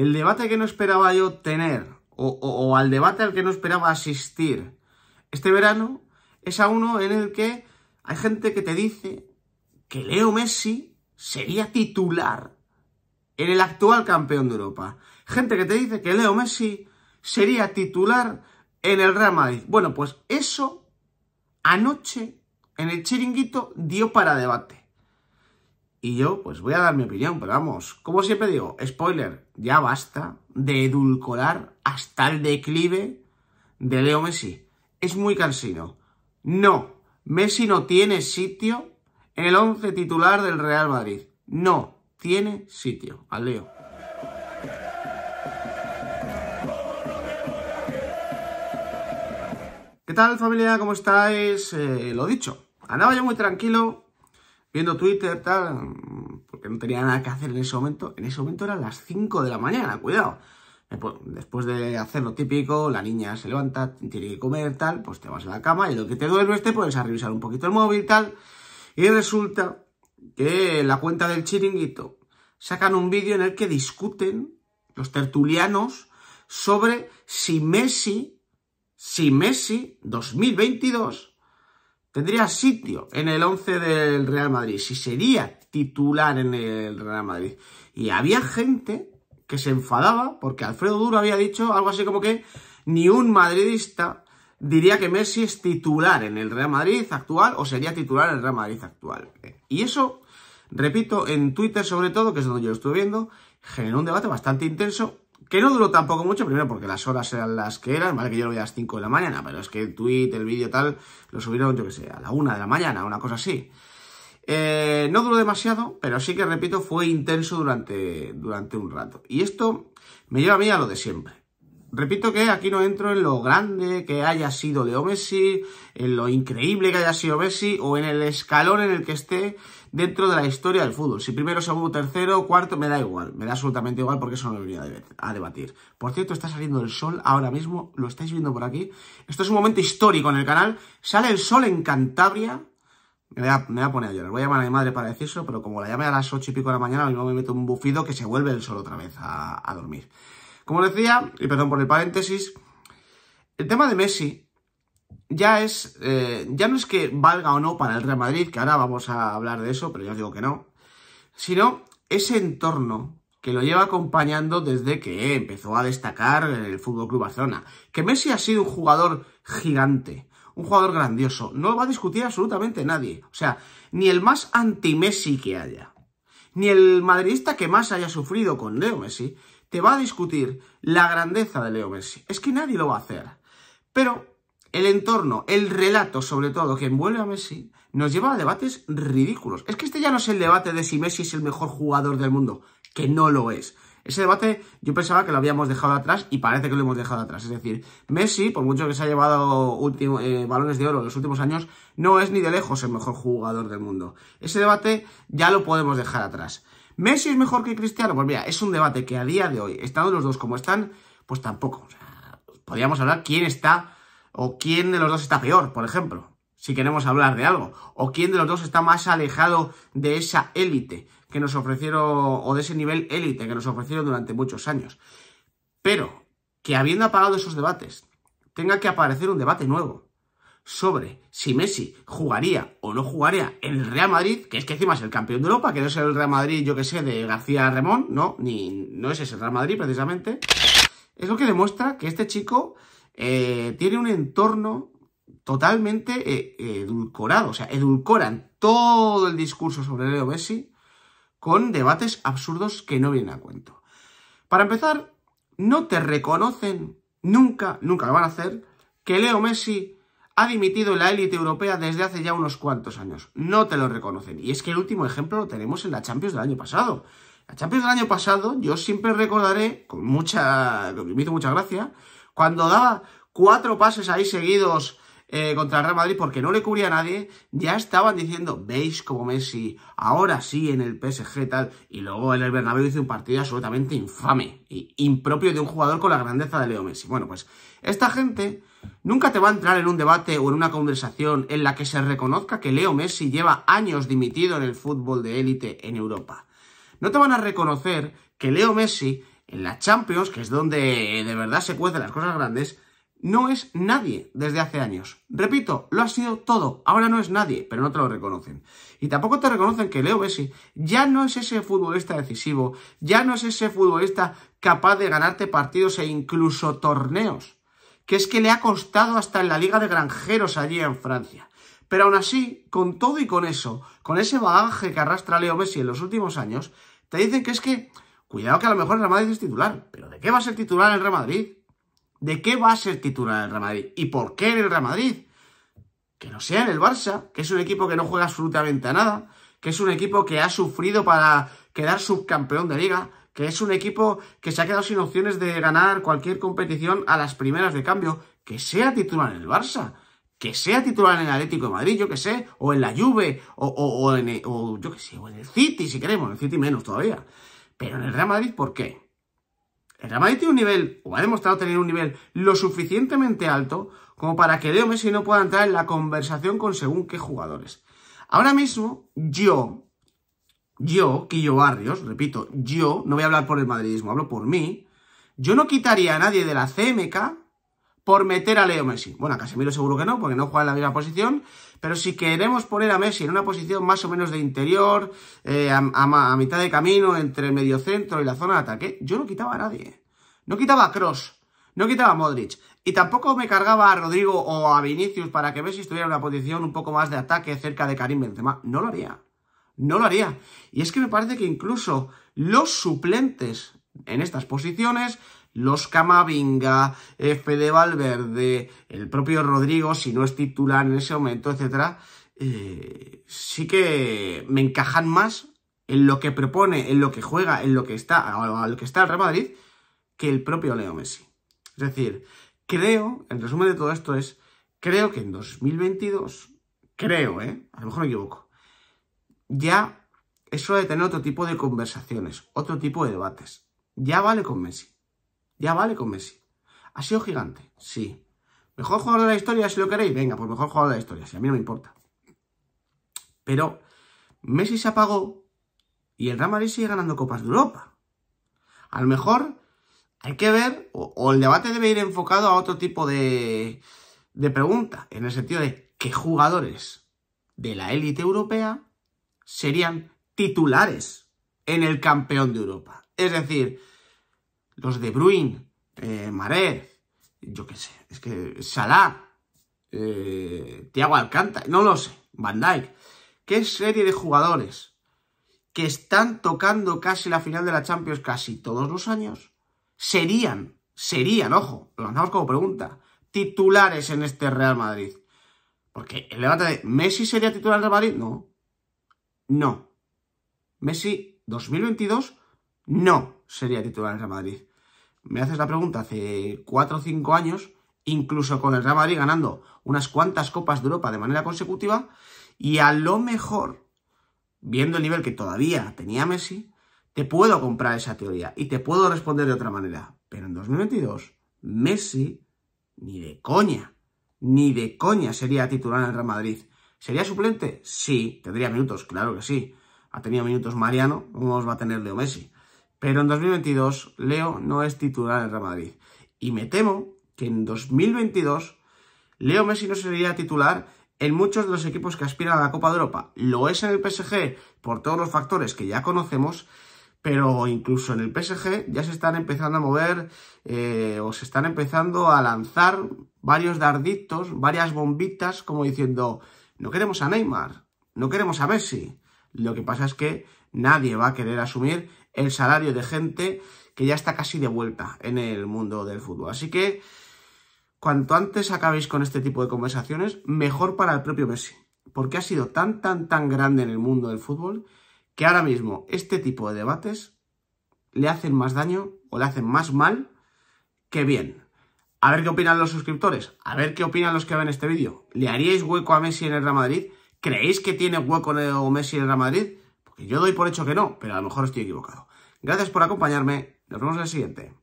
el debate que no esperaba yo tener o, al debate al que no esperaba asistir este verano es a uno en el que hay gente que te dice que Leo Messi sería titular en el actual campeón de Europa. Gente que te dice que Leo Messi sería titular en el Real Madrid. Bueno, pues eso anoche en el chiringuito dio para debate. Y yo, pues voy a dar mi opinión, pero vamos, como siempre digo, spoiler, ya basta de edulcorar hasta el declive de Leo Messi. Es muy cansino. No, Messi no tiene sitio en el 11 titular del Real Madrid. No, tiene sitio. Al Leo. ¿Qué tal familia? ¿Cómo estáis? Eh, lo dicho, andaba yo muy tranquilo viendo Twitter, tal, porque no tenía nada que hacer en ese momento. En ese momento eran las 5 de la mañana, cuidado. Después de hacer lo típico, la niña se levanta, tiene que comer, tal, pues te vas a la cama y lo que te duermes te puedes a revisar un poquito el móvil, tal. Y resulta que la cuenta del chiringuito sacan un vídeo en el que discuten los tertulianos sobre si Messi, si Messi 2022 Tendría sitio en el 11 del Real Madrid, si sería titular en el Real Madrid. Y había gente que se enfadaba porque Alfredo Duro había dicho algo así como que ni un madridista diría que Messi es titular en el Real Madrid actual o sería titular en el Real Madrid actual. Y eso, repito, en Twitter sobre todo, que es donde yo lo estuve viendo, generó un debate bastante intenso que no duró tampoco mucho, primero porque las horas eran las que eran, vale que yo lo vi a las 5 de la mañana, pero es que el tweet, el vídeo tal, lo subieron, yo que sé, a la 1 de la mañana, una cosa así. Eh, no duró demasiado, pero sí que, repito, fue intenso durante, durante un rato. Y esto me lleva a mí a lo de siempre. Repito que aquí no entro en lo grande que haya sido Leo Messi, en lo increíble que haya sido Messi o en el escalón en el que esté dentro de la historia del fútbol. Si primero, segundo, tercero, cuarto, me da igual. Me da absolutamente igual porque eso no lo voy a debatir. Por cierto, está saliendo el sol ahora mismo, lo estáis viendo por aquí. Esto es un momento histórico en el canal. Sale el sol en Cantabria. Me voy, a, poner a llorar. Voy a llamar a mi madre para decirlo, pero como la llame a las ocho y pico de la mañana, a mí me meto un bufido que se vuelve el sol otra vez a dormir. Como decía, y perdón por el paréntesis, el tema de Messi ya es, eh, ya no es que valga o no para el Real Madrid, que ahora vamos a hablar de eso, pero ya os digo que no, sino ese entorno que lo lleva acompañando desde que empezó a destacar en el Fútbol Club Barcelona. Que Messi ha sido un jugador gigante, un jugador grandioso, no lo va a discutir absolutamente nadie. O sea, ni el más anti-Messi que haya, ni el madridista que más haya sufrido con Leo Messi, te va a discutir la grandeza de Leo Messi. Es que nadie lo va a hacer. Pero el entorno, el relato sobre todo que envuelve a Messi, nos lleva a debates ridículos. Es que este ya no es el debate de si Messi es el mejor jugador del mundo, que no lo es. Ese debate yo pensaba que lo habíamos dejado atrás y parece que lo hemos dejado atrás. Es decir, Messi, por mucho que se ha llevado eh, balones de oro en los últimos años, no es ni de lejos el mejor jugador del mundo. Ese debate ya lo podemos dejar atrás. ¿Messi es mejor que Cristiano? Pues mira, es un debate que a día de hoy, estando los dos como están, pues tampoco. O podríamos hablar quién está o quién de los dos está peor, por ejemplo, si queremos hablar de algo. O quién de los dos está más alejado de esa élite que nos ofrecieron, o de ese nivel élite que nos ofrecieron durante muchos años. Pero que habiendo apagado esos debates, tenga que aparecer un debate nuevo sobre si Messi jugaría o no jugaría en el Real Madrid, que es que encima es el campeón de Europa, que no es el Real Madrid, yo que sé, de García Ramón, no, ni no es ese el Real Madrid precisamente, es lo que demuestra que este chico eh, tiene un entorno totalmente eh, edulcorado, o sea, edulcoran todo el discurso sobre Leo Messi con debates absurdos que no vienen a cuento. Para empezar, no te reconocen nunca, nunca lo van a hacer, que Leo Messi ha dimitido la élite europea desde hace ya unos cuantos años. No te lo reconocen. Y es que el último ejemplo lo tenemos en la Champions del año pasado. La Champions del año pasado yo siempre recordaré, con mucha... me hizo mucha gracia, cuando daba cuatro pases ahí seguidos eh, contra Real Madrid porque no le cubría a nadie, ya estaban diciendo, veis como Messi, ahora sí en el PSG tal, y luego en el Bernabéu hizo un partido absolutamente infame y impropio de un jugador con la grandeza de Leo Messi. Bueno, pues esta gente nunca te va a entrar en un debate o en una conversación en la que se reconozca que Leo Messi lleva años dimitido en el fútbol de élite en Europa. No te van a reconocer que Leo Messi en la Champions, que es donde de verdad se cuecen las cosas grandes, no es nadie desde hace años. Repito, lo ha sido todo. Ahora no es nadie, pero no te lo reconocen. Y tampoco te reconocen que Leo Messi ya no es ese futbolista decisivo, ya no es ese futbolista capaz de ganarte partidos e incluso torneos. Que es que le ha costado hasta en la Liga de Granjeros allí en Francia. Pero aún así, con todo y con eso, con ese bagaje que arrastra Leo Messi en los últimos años, te dicen que es que, cuidado que a lo mejor el Real Madrid es titular. ¿Pero de qué va a ser titular el Real Madrid? ¿De qué va a ser titular el Real Madrid? ¿Y por qué en el Real Madrid? Que no sea en el Barça, que es un equipo que no juega absolutamente a nada, que es un equipo que ha sufrido para quedar subcampeón de liga, que es un equipo que se ha quedado sin opciones de ganar cualquier competición a las primeras de cambio, que sea titular en el Barça, que sea titular en el Atlético de Madrid, yo que sé, o en la Juve, o, yo que sé, o en el City, si queremos, en el City menos todavía. Pero en el Real Madrid, ¿por qué? El Real Madrid tiene un nivel, o ha demostrado tener un nivel lo suficientemente alto como para que Leo Messi no pueda entrar en la conversación con según qué jugadores. Ahora mismo, yo, yo, Quillo Barrios, repito, yo, no voy a hablar por el madridismo, hablo por mí, yo no quitaría a nadie de la CMK por meter a Leo Messi. Bueno, a Casemiro seguro que no, porque no juega en la misma posición, pero si queremos poner a Messi en una posición más o menos de interior, eh, a, mitad de camino entre el centro y la zona de ataque, yo no quitaba a nadie. No quitaba a Cross, no quitaba a Modric. Y tampoco me cargaba a Rodrigo o a Vinicius para que Messi estuviera en una posición un poco más de ataque cerca de Karim Benzema. No lo haría. No lo haría. Y es que me parece que incluso los suplentes en estas posiciones los Camavinga, Fede Valverde, el propio Rodrigo, si no es titular en ese momento, etcétera, eh, sí que me encajan más en lo que propone, en lo que juega, en lo que está, al que está el Real Madrid, que el propio Leo Messi. Es decir, creo, en resumen de todo esto es, creo que en 2022, creo, eh, A lo mejor me equivoco, ya eso de tener otro tipo de conversaciones, otro tipo de debates. Ya vale con Messi. Ya vale con Messi. Ha sido gigante, sí. Mejor jugador de la historia, si lo queréis, venga, pues mejor jugador de la historia, si a mí no me importa. Pero Messi se apagó y el Real Madrid sigue ganando Copas de Europa. A lo mejor hay que ver, o, o el debate debe ir enfocado a otro tipo de, de pregunta, en el sentido de qué jugadores de la élite europea serían titulares en el campeón de Europa. Es decir, los de Bruin, eh, yo qué sé, es que Salah, Tiago eh, Thiago Alcántara, no lo sé, Van Dijk. ¿Qué serie de jugadores que están tocando casi la final de la Champions casi todos los años serían, serían, ojo, lo lanzamos como pregunta, titulares en este Real Madrid? Porque el debate de Messi sería titular de Madrid, no. No. Messi 2022 no sería titular en Real Madrid me haces la pregunta hace 4 o 5 años, incluso con el Real Madrid ganando unas cuantas Copas de Europa de manera consecutiva, y a lo mejor, viendo el nivel que todavía tenía Messi, te puedo comprar esa teoría y te puedo responder de otra manera. Pero en 2022, Messi, ni de coña, ni de coña sería titular en el Real Madrid. ¿Sería suplente? Sí. ¿Tendría minutos? Claro que sí. Ha tenido minutos Mariano, ¿cómo va a tener Leo Messi. Pero en 2022 Leo no es titular en Real Madrid. Y me temo que en 2022 Leo Messi no sería titular en muchos de los equipos que aspiran a la Copa de Europa. Lo es en el PSG por todos los factores que ya conocemos, pero incluso en el PSG ya se están empezando a mover eh, o se están empezando a lanzar varios darditos, varias bombitas, como diciendo, no queremos a Neymar, no queremos a Messi, lo que pasa es que nadie va a querer asumir el salario de gente que ya está casi de vuelta en el mundo del fútbol. Así que cuanto antes acabéis con este tipo de conversaciones, mejor para el propio Messi. Porque ha sido tan, tan, tan grande en el mundo del fútbol que ahora mismo este tipo de debates le hacen más daño o le hacen más mal que bien. A ver qué opinan los suscriptores, a ver qué opinan los que ven este vídeo. ¿Le haríais hueco a Messi en el Real Madrid? ¿Creéis que tiene hueco Leo Messi en Real Madrid? Porque yo doy por hecho que no, pero a lo mejor estoy equivocado. Gracias por acompañarme. Nos vemos en el siguiente.